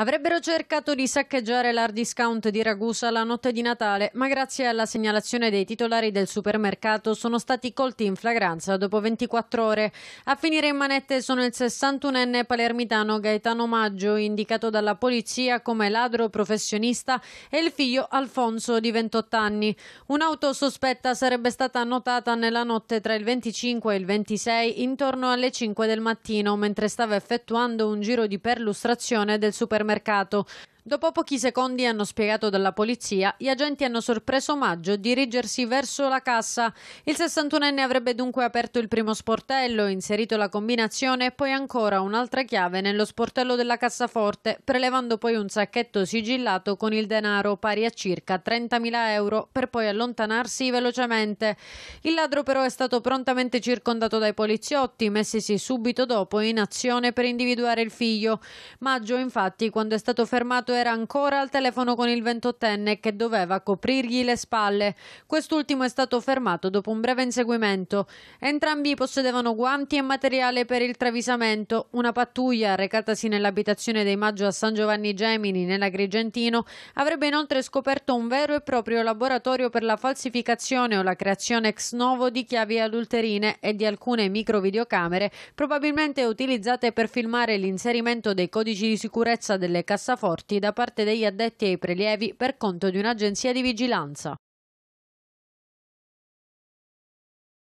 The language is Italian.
Avrebbero cercato di saccheggiare l'hard discount di Ragusa la notte di Natale, ma grazie alla segnalazione dei titolari del supermercato sono stati colti in flagranza dopo 24 ore. A finire in manette sono il 61enne palermitano Gaetano Maggio, indicato dalla polizia come ladro professionista, e il figlio Alfonso di 28 anni. Un'auto sospetta sarebbe stata annotata nella notte tra il 25 e il 26 intorno alle 5 del mattino, mentre stava effettuando un giro di perlustrazione del supermercato mercato. Dopo pochi secondi, hanno spiegato dalla polizia, gli agenti hanno sorpreso Maggio dirigersi verso la cassa. Il 61enne avrebbe dunque aperto il primo sportello, inserito la combinazione e poi ancora un'altra chiave nello sportello della cassaforte, prelevando poi un sacchetto sigillato con il denaro pari a circa 30.000 euro per poi allontanarsi velocemente. Il ladro però è stato prontamente circondato dai poliziotti, messisi subito dopo in azione per individuare il figlio. Maggio infatti, quando è stato fermato era ancora al telefono con il ventottenne che doveva coprirgli le spalle. Quest'ultimo è stato fermato dopo un breve inseguimento. Entrambi possedevano guanti e materiale per il travisamento. Una pattuglia recatasi nell'abitazione dei Maggio a San Giovanni Gemini, nell'Agrigentino, avrebbe inoltre scoperto un vero e proprio laboratorio per la falsificazione o la creazione ex novo di chiavi adulterine e di alcune microvideocamere, probabilmente utilizzate per filmare l'inserimento dei codici di sicurezza delle cassaforti da parte degli addetti ai prelievi per conto di un'agenzia di vigilanza.